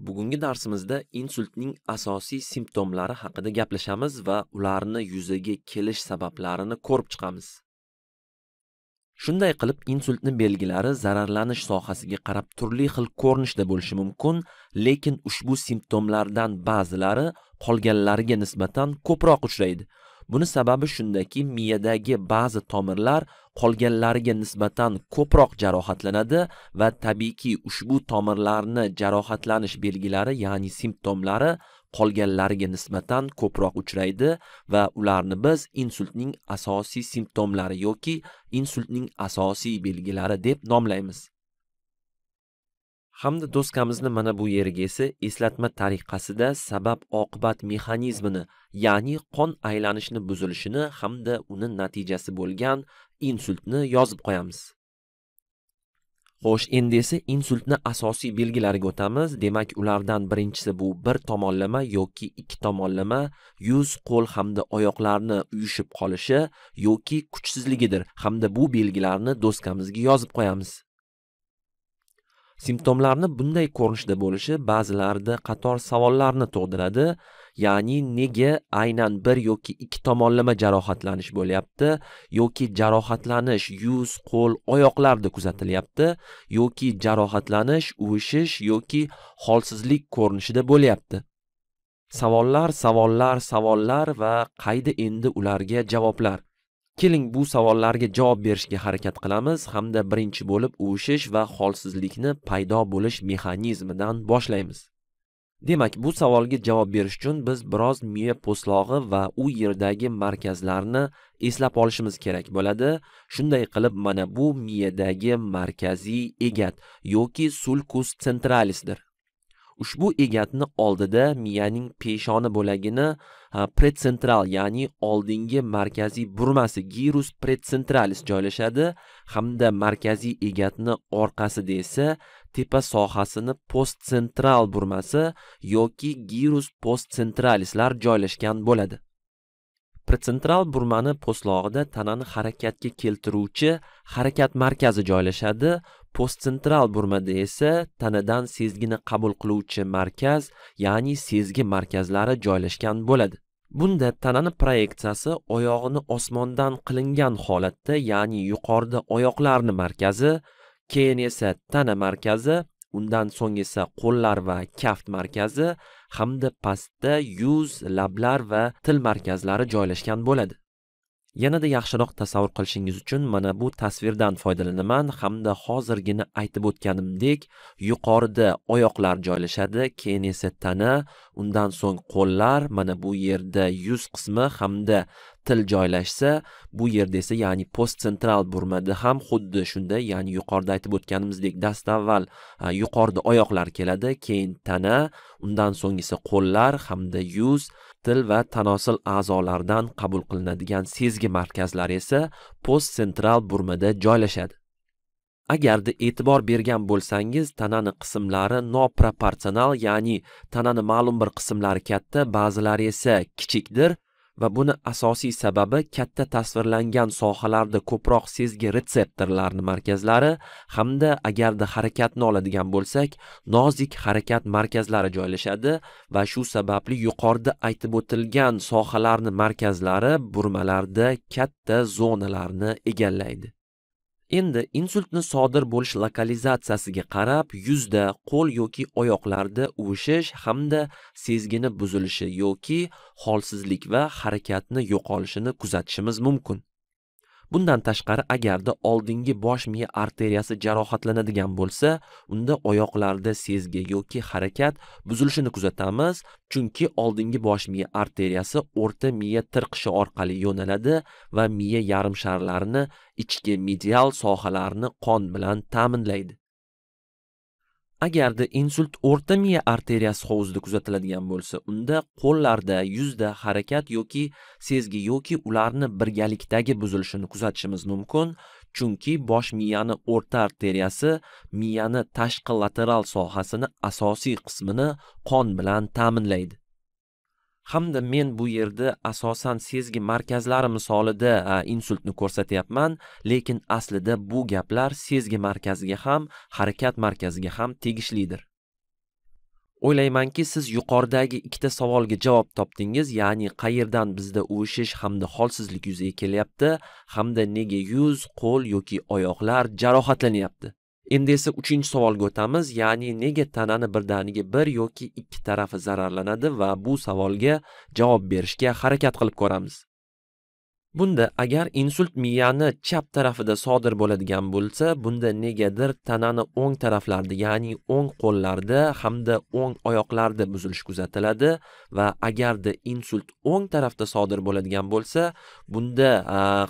Bugungi darsimizda insultning asosiy simptomlari haqida gaplashamiz va ularni yuzaga kelish sabablarini ko'rib chiqamiz. Shunday qilib, insultni belgilari zararlanish sohasiga qarab turli xil ko'rinishda bo'lishi mumkin, lekin ushbu simptomlardan ba'zilari qolganlariga nisbatan ko'proq uchraydi. Buni sababi shundaki, miyadagi ba'zi tomirlar qolganlariga nisbatan ko'proq jarohatlanadi va tabiiyki ushbu tomirlarni jarohatlanish belgilari, ya'ni simptomlari qolganlariga nisbatan ko'proq uchraydi va ularni biz insultning asosiy simptomlari yoki insultning asosiy belgilari deb nomlaymiz. Hamda do'skamizni mana bu yerga esa eslatma tariqasida sabab oqibat mexanizmini, ya'ni qon aylanishni buzilishini hamda uni natijasi bo'lgan insultni yozib qo'yamiz xo'sh endi esa insultni asosiy belgilariga o'tamiz demak ulardan birinchisi bu bir tomonlama yoki ikki tomonlama yuz qo'l hamda oyoqlarni uyushib qolishi yoki kuchsizligidir hamda bu belgilarni do'skamizga yozib qo'yamiz simptomlarni bunday ko'rinishda bo'lishi ba'zilarda qator savollarni tug'diradi ya'ni nega aynan bir yoki ikki tomonlama jarohatlanish bo'lyapti yoki jarohatlanish yuz qo'l oyoqlarda kuzatilyapti yoki jarohatlanish uvishish yoki holsizlik ko'rinishida bo'lyapti savollar savollar savollar va qayda endi ularga javoblar keling bu savollarga javob berishga harakat qilamiz hamda birinchi bo'lib uvishish va holsizlikni paydo bo'lish mexanizmidan boshlaymiz demak bu savolga javob berish uchun biz biroz miya po'stlog'i va u yerdagi markazlarni eslab olishimiz kerak bo'ladi shunday qilib mana bu miyadagi markaziy egat yoki sulkus centralisdir ushbu egatni oldida miyaning peshona bo'lagini pretsentral ya'ni oldingi markaziy burmasi gyrus pretsentralis joylashadi hamda markaziy egatni orqasida esa tepa sohasini postsentral burmasi yoki gyrus postcentralislar joylashgan bo'ladi. Pretsentral burmani postlog'ida tanani harakatga keltiruvchi harakat markazi joylashadi, postsentral burmada esa tanadan sezgini qabul qiluvchi markaz, ya'ni sezgi markazlari joylashgan bo'ladi. Bunda tanani proyeksiyasi oyog'ini osmondan qilingan holatda, ya'ni yuqorida oyoqlarni markazi, keyin esa tana markazi undan so'ng esa qo'llar va kaft markazi hamda pastda yuz lablar va til markazlari joylashgan bo'ladi yanada yaxshiroq tasavvur qilishingiz uchun mana bu tasvirdan foydalanaman hamda hozirgina aytib o'tganimdek yuqorida oyoqlar joylashadi keyin esa tana undan so'ng qo'llar mana bu yerda yuz qismi hamda til joylashsa bu yerda esa ya'ni postsentral burmada ham xuddi shunday ya'ni yuqorida aytib o'tganimizdek dastavval yuqorida oyoqlar keladi keyin tana undan so'ng esa qo'llar hamda yuz til va tanosil a'zolaridan qabul qilinadigan sezgi markazlari esa postsentral burmada joylashadi agarda e'tibor bergan bo'lsangiz tanani qismlari noproporsional ya'ni tanani ma'lum bir qismlari katta ba'zilari esa kichikdir va buni asosiy sababi katta tasvirlangan sohalarda ko'proq sezgi retseptorlarni markazlari hamda agarda harakatni oladigan bo'lsak nozik harakat markazlari joylashadi va shu sababli yuqorida aytib o'tilgan sohalarni markazlari burmalarda katta zonalarni egallaydi endi insultni sodir bo'lish lokalizatsiyasiga qarab yuzda qo'l yoki oyoqlarda uvishish hamda sezgini buzilishi yoki holsizlik va harakatni yo'qolishini kuzatishimiz mumkin bundan tashqari agarda oldingi bosh miya arteriyasi jarohatlanadigan bo'lsa unda oyoqlarda sezgi yoki harakat buzilishini kuzatamiz chunki oldingi bosh miya arteriyasi o'rta miya tirqishi orqali yo'naladi va miya yarim sharlarini ichki medial sohalarni qon bilan ta'minlaydi agarda insult o'rta miya arteriyasi hovuzida kuzatiladigan bo'lsa unda qo'llarda yuzda harakat yoki sezgi yoki ularni birgalikdagi buzilishini kuzatishimiz mumkin chunki bosh miyani o'rta arteriyasi miyani tashqi lateral sohasini asosiy qismini qon bilan ta'minlaydi hamda men bu yerda asosan sezgi markazlari misolida insultni ko'rsatyapman lekin aslida bu gaplar sezgi markaziga ham harakat markaziga ham tegishlidir o'ylaymanki siz yuqoridagi ikkita savolga javob topdingiz ya'ni qayerdan bizda uvishish hamda holsizlik yuzaga kelyapti hamda nega yuz qo'l yoki oyoqlar jarohatlanyapti endi esa uchinchi savolga o'tamiz ya'ni nega tanani birdaniga bir yoki ikki tarafi zararlanadi va bu savolga javob berishga harakat qilib ko'ramiz bunda agar insult miyani chap tarafida sodir bo'ladigan bo'lsa bunda negadir tanani o'ng taraflarida ya'ni o'ng qo'llarda hamda o'ng oyoqlarda buzilish kuzatiladi va agarda insult o'ng tarafda sodir bo'ladigan bo'lsa bunda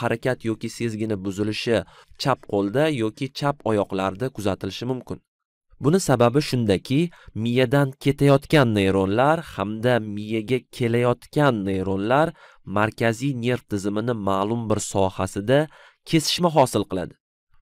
harakat yoki sezgini buzilishi chap qo'lda yoki chap oyoqlarda kuzatilishi mumkin Buni sababi shundaki, miyadan ketayotgan neyronlar hamda miyaga kelayotgan neyronlar markaziy nerv tizimini ma'lum bir sohasida kesishma hosil qiladi.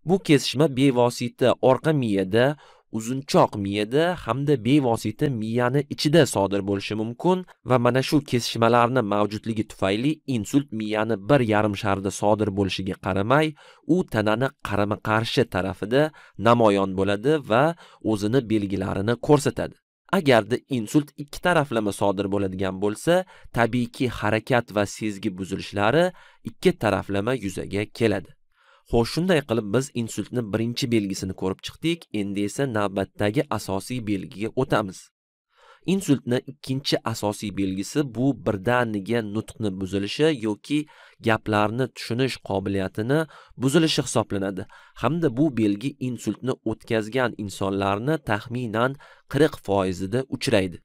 Bu kesishma bevosita orqa miyada uzunchoq miyada hamda bevosita miyani ichida sodir bo'lishi mumkin va mana shu kesishmalarni mavjudligi tufayli insult miyani yarim sharda sodir bo'lishiga qaramay, u tanani qarama-qarshi tarafida namoyon bo'ladi va o'zini belgilarini ko'rsatadi. Agarda insult ikki taraflama sodir bo'ladigan bo'lsa, tabiiyki harakat va sezgi buzilishlari ikki taraflama yuzaga keladi. xo'sh shunday qilib biz insultni birinchi belgisini ko'rib chiqdik endi esa navbatdagi asosiy belgiga o'tamiz insultni ikkinchi asosiy belgisi bu birdaniga nutqni buzilishi yoki gaplarni tushunish qobiliyatini buzilishi hisoblanadi hamda bu belgi insultni o'tkazgan insonlarni taxminan qirq foizida uchraydi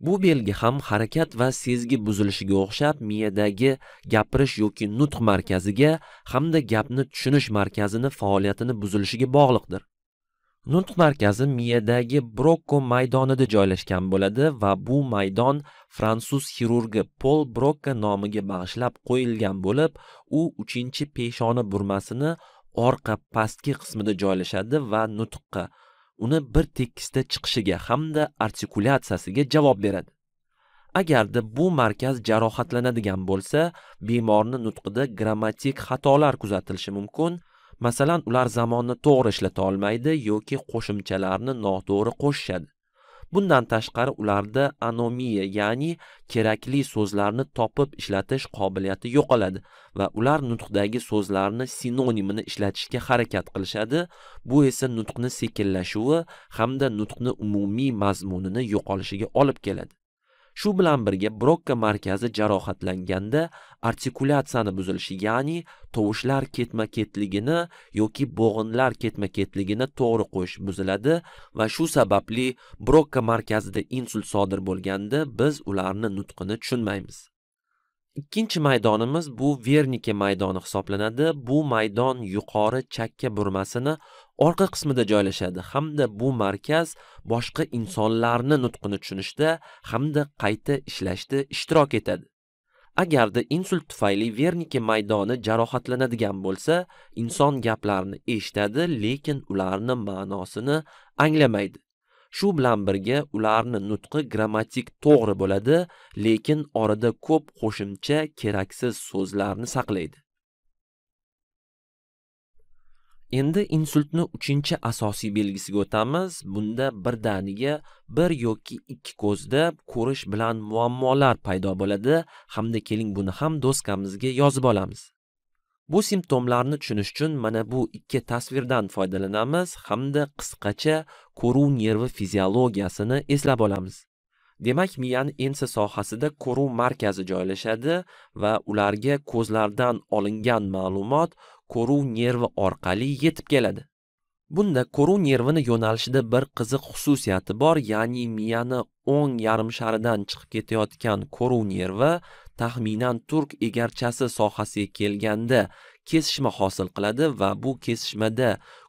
Bu belgi ham harakat va sezgi buzilishiga o'xshab miyadagi gapirish yoki nutq markaziga hamda gapni tushunish markazini faoliyatini buzilishiga bog'liqdir. Nutq markazi miyadagi Brokko maydonida joylashgan bo'ladi va bu maydon fransuz xirurgi Pol Brokko nomiga bag'ishlab qo'yilgan bo'lib, u 3-peshona burmasini orqa pastki qismida joylashadi va nutqqa uni bir tekisda chiqishiga hamda artikulyatsiyasiga javob beradi. Agarda bu markaz jarohatlanadigan bo'lsa, bemorni nutqida grammatik xatolar kuzatilishi mumkin. Masalan, ular zamonni to'g'ri ishlata olmaydi yoki qo'shimchalarni noto'g'ri qo'shishadi. bundan tashqari ularda anomiya ya'ni kerakli so'zlarni topib ishlatish qobiliyati yo'qoladi va ular nutqdagi so'zlarni sinonimini ishlatishga harakat qilishadi bu esa nutqni sekinlashuvi hamda nutqni umumiy mazmunini yo'qolishiga olib keladi shu bilan birga Brokka markazi jarohatlanganda artikulyatsiyani buzilishi, ya'ni tovushlar ketma-ketligini yoki bo'g'inlar ketma-ketligini to'g'ri qo'yish buziladi va shu sababli Brokka markazida insult sodir bo'lganda biz ularni nutqini tushunmaymiz. ikkinchi maydonimiz bu vernike maydoni hisoblanadi bu maydon yuqori chakka burmasini orqa qismida joylashadi hamda bu markaz boshqa insonlarni nutqini tushunishda hamda qayta ishlashda ishtirok etadi agarda insult tufayli vernike maydoni jarohatlanadigan bo'lsa inson gaplarni eshitadi lekin ularni ma'nosini anglamaydi Shu bilan birga ularni nutqi grammatik to'g'ri bo'ladi, lekin orada ko'p qo'shimcha keraksiz so'zlarni saqlaydi. Endi insultni uchinchi asosiy belgisiga o'tamiz. Bunda birdaniga bir yoki ikki ko'zda ko'rish bilan muammolar paydo bo'ladi hamda keling buni ham doskamizga yozib olamiz. bu simptomlarni tushunish uchun mana bu ikki tasvirdan foydalanamiz hamda qisqacha ko'ruv nervi fiziologiyasini eslab olamiz demak miyani ensa sohasida ko'ruv markazi joylashadi va ularga ko'zlardan olingan ma'lumot ko'ruv nervi orqali yetib keladi bunda ko'ruv nervini yo'nalishida bir qiziq xususiyati bor ya'ni miyani o'ng yarim sharidan chiqib ketayotgan ko'ruv nervi taxminan turk egarchasi sohasiga kelganda kesishma hosil qiladi va bu kesishmada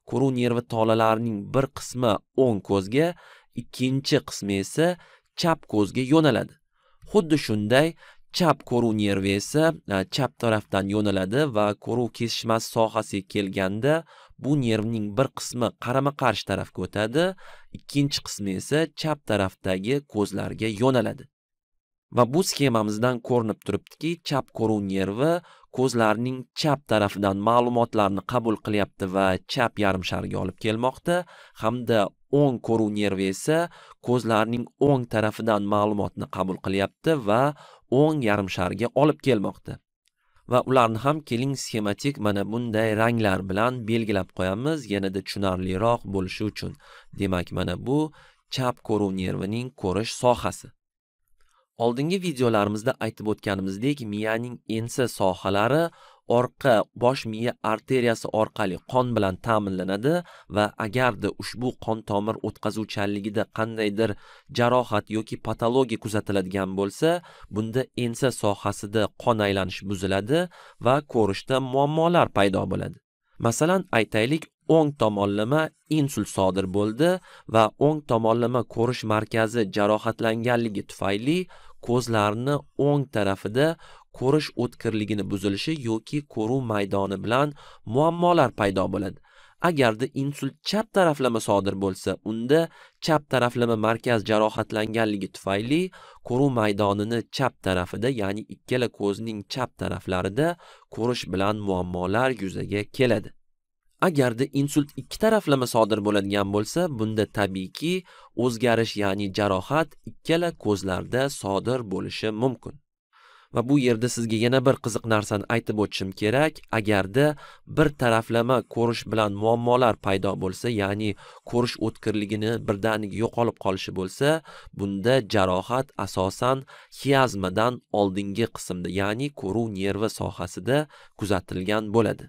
ko'ruv nervi tolalarining bir qismi o'ng ko'zga ikkinchi qismi esa chap ko'zga yo'naladi xuddi shunday chap ko'ruv nervi esa e, chap tarafdan yo'naladi va ko'ruv kesishmasi sohasiga kelganda bu nervning bir qismi qarama qarshi tarafga o'tadi ikkinchi qismi esa chap tarafdagi ko'zlarga yo'naladi va bu sxemamizdan ko'rinib turibdiki chap ko'ruv nervi ko'zlarning chap tarafidan ma'lumotlarni qabul qilyapti va chap yarim shariga olib kelmoqda hamda o'ng ko'ruv nervi esa ko'zlarning o'ng tarafidan ma'lumotni qabul qilyapti va o'ng yarim shariga olib kelmoqda va ularni ham keling sxematik mana bunday ranglar bilan belgilab qo'yamiz yanada tushunarliroq bo'lishi uchun demak mana bu chap ko'ruv nervining ko'rish sohasi oldingi videolarimizda aytib o'tganimizdek miyaning ensa sohalari orqa bosh miya arteriyasi orqali qon bilan ta'minlanadi va agarda ushbu qon tomir o'tkazuvchanligida qandaydir jarohat yoki patologiya kuzatiladigan bo'lsa bunda ensa sohasida qon aylanishi buziladi va ko'rishda muammolar paydo bo'ladi masalan aytaylik o'ng tomonlama insult sodir bo'ldi va o'ng tomonlama ko'rish markazi jarohatlanganligi tufayli ko'zlarni o'ng tarafida ko'rish o'tkirligini buzilishi yoki ko'ruv maydoni bilan muammolar paydo bo'ladi. Agarda insult chap taraflama sodir bo'lsa, unda chap taraflama markaz jarohatlanganligi tufayli ko'ruv maydonini chap tarafida, ya'ni ikkala ko'zning chap taraflarida ko'rish bilan muammolar yuzaga keladi. agarda insult ikki taraflama sodir bo'ladigan bo'lsa bunda tabiiyki o'zgarish ya'ni jarohat ikkala ko'zlarda sodir bo'lishi mumkin va bu yerda sizga yana bir qiziq narsani aytib o'tishim kerak agarda bir taraflama ko'rish bilan muammolar paydo bo'lsa ya'ni ko'rish o'tkirligini birdaniga yo'qolib qolishi bo'lsa bunda jarohat asosan xiazmadan oldingi qismda ya'ni ko'ruv nervi sohasida kuzatilgan bo'ladi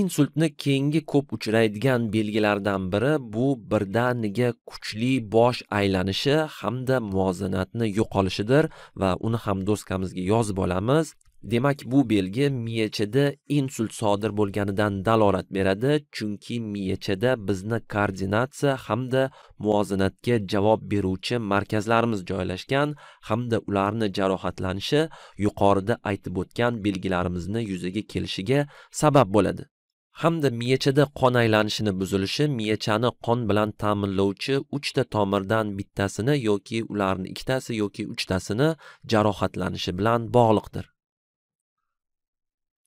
insultni keyingi ko'p uchraydigan belgilardan biri bu birdaniga kuchli bosh aylanishi hamda muvozanatni yo'qolishidir va uni ham do'stkamizga yozib olamiz demak bu belgi miyachada insult sodir bo'lganidan dalolat beradi chunki miyachada bizni koordinatsiya hamda muvozanatga javob beruvchi markazlarimiz joylashgan hamda ularni jarohatlanishi yuqorida aytib o'tgan belgilarimizni yuzaga kelishiga sabab bo'ladi hamda miyachada qon aylanishini buzilishi miyachani qon bilan ta'minlovchi uchta tomirdan bittasini yoki ularni ikkitasi yoki uchtasini jarohatlanishi bilan bog'liqdir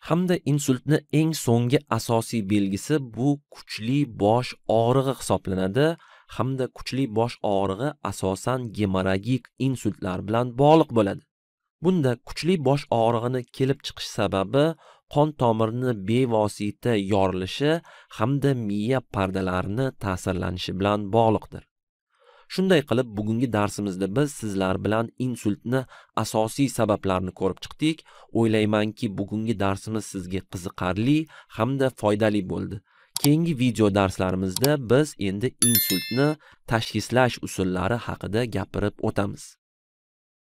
hamda insultni eng so'nggi asosiy belgisi bu kuchli bosh og'rig'i hisoblanadi hamda kuchli bosh og'rig'i asosan gemoragik insultlar bilan bog'liq bo'ladi bunda kuchli bosh og'rig'ini kelib chiqish sababi qon tomirini bevosita yorilishi hamda miya pardalarini ta'sirlanishi bilan bog'liqdir shunday qilib bugungi darsimizda biz sizlar bilan insultni asosiy sabablarini ko'rib chiqdik o'ylaymanki bugungi darsimiz sizga qiziqarli hamda foydali bo'ldi keyingi video darslarimizda biz endi insultni tashxislash usullari haqida gapirib o'tamiz